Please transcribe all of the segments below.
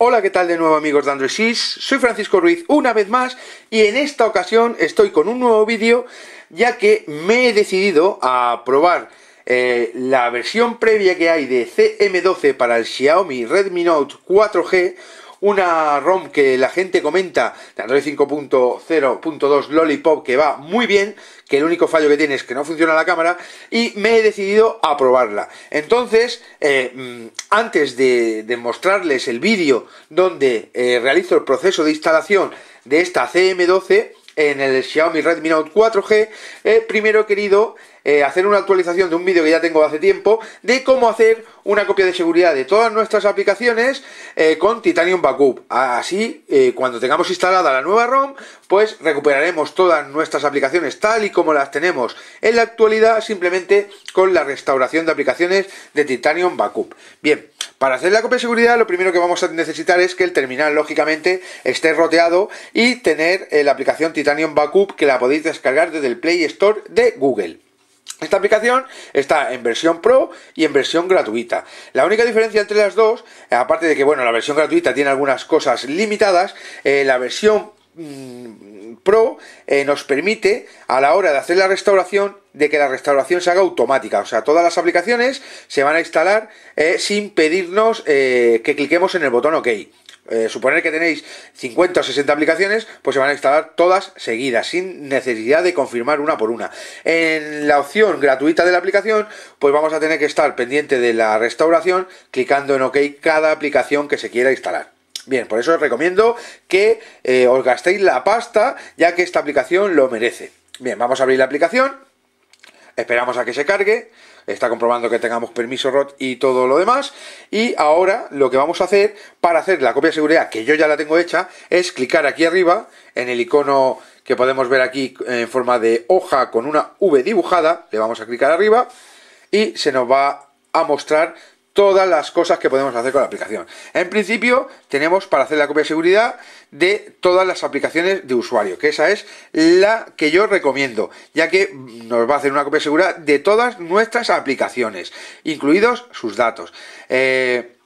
Hola, ¿qué tal de nuevo amigos de Android Soy Francisco Ruiz una vez más y en esta ocasión estoy con un nuevo vídeo ya que me he decidido a probar eh, la versión previa que hay de CM12 para el Xiaomi Redmi Note 4G una ROM que la gente comenta de Android 5.0.2 Lollipop que va muy bien, que el único fallo que tiene es que no funciona la cámara y me he decidido a probarla. Entonces, eh, mm, antes de, mostrarles el vídeo donde eh, realizo el proceso de instalación de esta CM12, en el Xiaomi Redmi Note 4G, eh, primero he querido eh, hacer una actualización de un vídeo que ya tengo hace tiempo de cómo hacer una copia de seguridad de todas nuestras aplicaciones eh, con Titanium Backup. Así, cuando tengamos instalada la nueva ROM, pues recuperaremos todas nuestras aplicaciones tal y como las tenemos en la actualidad, simplemente con la restauración de aplicaciones de Titanium Backup. Bien. Para hacer la copia de seguridad lo primero que vamos a necesitar es que el terminal lógicamente esté roteado y tener eh, la aplicación Titanium Backup que la podéis descargar desde el Play Store de Google. Esta aplicación está en versión pro y en versión gratuita. La única diferencia entre las dos, aparte de que bueno, la versión gratuita tiene algunas cosas limitadas, eh, la versión Mm, Pro eh, nos permite a la hora de hacer la restauración de que la restauración se haga automática. O sea, todas las aplicaciones se van a instalar eh, sin pedirnos eh, que cliquemos en el botón OK. suponer que tenéis 50 o 60 aplicaciones, pues se van a instalar todas seguidas, sin necesidad de confirmar una por una. En la opción gratuita de la aplicación, pues vamos a tener que estar pendiente de la restauración, clicando en OK cada aplicación que se quiera instalar. Bien, por eso os recomiendo que eh, os gastéis la pasta, ya que esta aplicación lo merece. Bien, vamos a abrir la aplicación. Esperamos a que se cargue. Está comprobando que tengamos permiso ROT y todo lo demás. Y ahora lo que vamos a hacer para hacer la copia de seguridad, que yo ya la tengo hecha, es clicar aquí arriba en el icono que podemos ver aquí en forma de hoja con una V dibujada. Le vamos a clicar arriba y se nos va a mostrar todas las cosas que podemos hacer con la aplicación. En principio, tenemos para hacer la copia de seguridad de todas las aplicaciones de usuario, que esa es la que yo recomiendo, ya que nos va a hacer una copia de seguridad de todas nuestras aplicaciones, incluidos sus datos. Eh,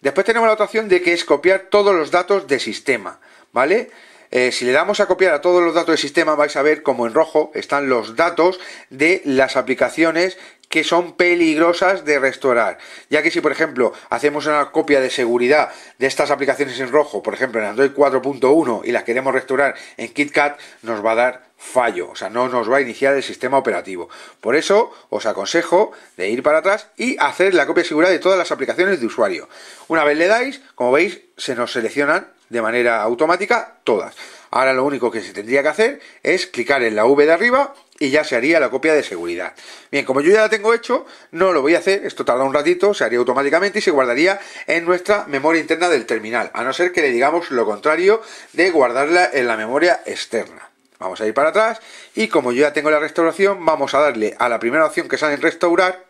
después tenemos la otra opción de que es copiar todos los datos de sistema, ¿vale? Eh, si le damos a copiar a todos los datos del sistema, vais a ver como en rojo están los datos de las aplicaciones que son peligrosas de restaurar. Ya que si, por ejemplo, hacemos una copia de seguridad de estas aplicaciones en rojo, por ejemplo, en Android 4.1 y las queremos restaurar en KitKat, nos va a dar fallo, o sea, no nos va a iniciar el sistema operativo. Por eso os aconsejo de ir para atrás y hacer la copia de seguridad de todas las aplicaciones de usuario. Una vez le dais, como veis, se nos seleccionan de manera automática todas. Ahora lo único que se tendría que hacer es clicar en la V de arriba y ya se haría la copia de seguridad. Bien, como yo ya la tengo hecho, no lo voy a hacer, esto tarda un ratito, se haría automáticamente y se guardaría en nuestra memoria interna del terminal, a no ser que le digamos lo contrario de guardarla en la memoria externa. Vamos a ir para atrás y como yo ya tengo la restauración, vamos a darle a la primera opción que sale en restaurar,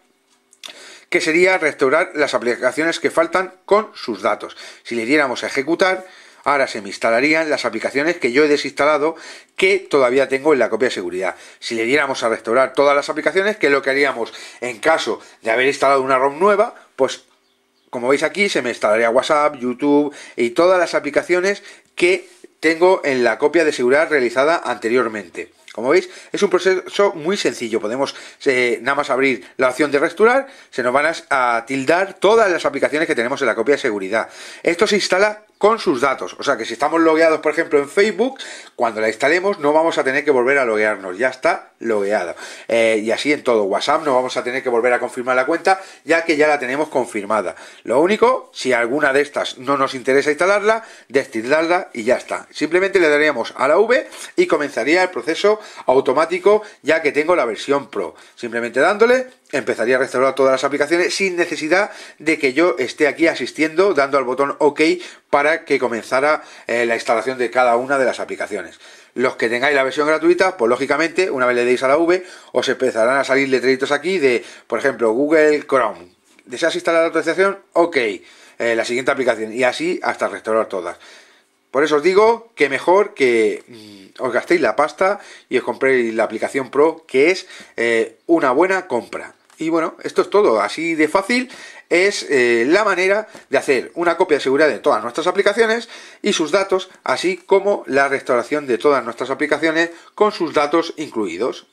que sería restaurar las aplicaciones que faltan con sus datos. Si le diéramos a ejecutar, Ahora se me instalarían las aplicaciones que yo he desinstalado que todavía tengo en la copia de seguridad. Si le diéramos a restaurar todas las aplicaciones, que es lo que haríamos en caso de haber instalado una ROM nueva, pues como veis aquí se me instalaría WhatsApp, YouTube y todas las aplicaciones que tengo en la copia de seguridad realizada anteriormente. Como veis, es un proceso muy sencillo. Podemos eh, nada más abrir la opción de restaurar, se nos van a, tildar todas las aplicaciones que tenemos en la copia de seguridad. Esto se instala con sus datos. O sea que si estamos logueados, por ejemplo, en Facebook, cuando la instalemos no vamos a tener que volver a loguearnos, ya está logueada, eh, y así en todo WhatsApp no vamos a tener que volver a confirmar la cuenta, ya que ya la tenemos confirmada. Lo único, si alguna de estas no nos interesa instalarla, destilarla y ya está. Simplemente le daríamos a la V y comenzaría el proceso automático ya que tengo la versión Pro. Simplemente dándole empezaría a restaurar todas las aplicaciones sin necesidad de que yo esté aquí asistiendo dando al botón OK para que comenzara eh, la instalación de cada una de las aplicaciones. Los que tengáis la versión gratuita, pues lógicamente, una vez le deis a la V, os empezarán a salir letreritos aquí de, por ejemplo, Google Chrome. ¿Deseas instalar la actualización? Ok. Eh, la siguiente aplicación. Y así hasta restaurar todas. Por eso os digo que mejor que mm, os gastéis la pasta y os compréis la aplicación Pro, que es eh, una buena compra. Y bueno, esto es todo, así de fácil es eh, la manera de hacer una copia seguridad de todas nuestras aplicaciones y sus datos, así como la restauración de todas nuestras aplicaciones con sus datos incluidos.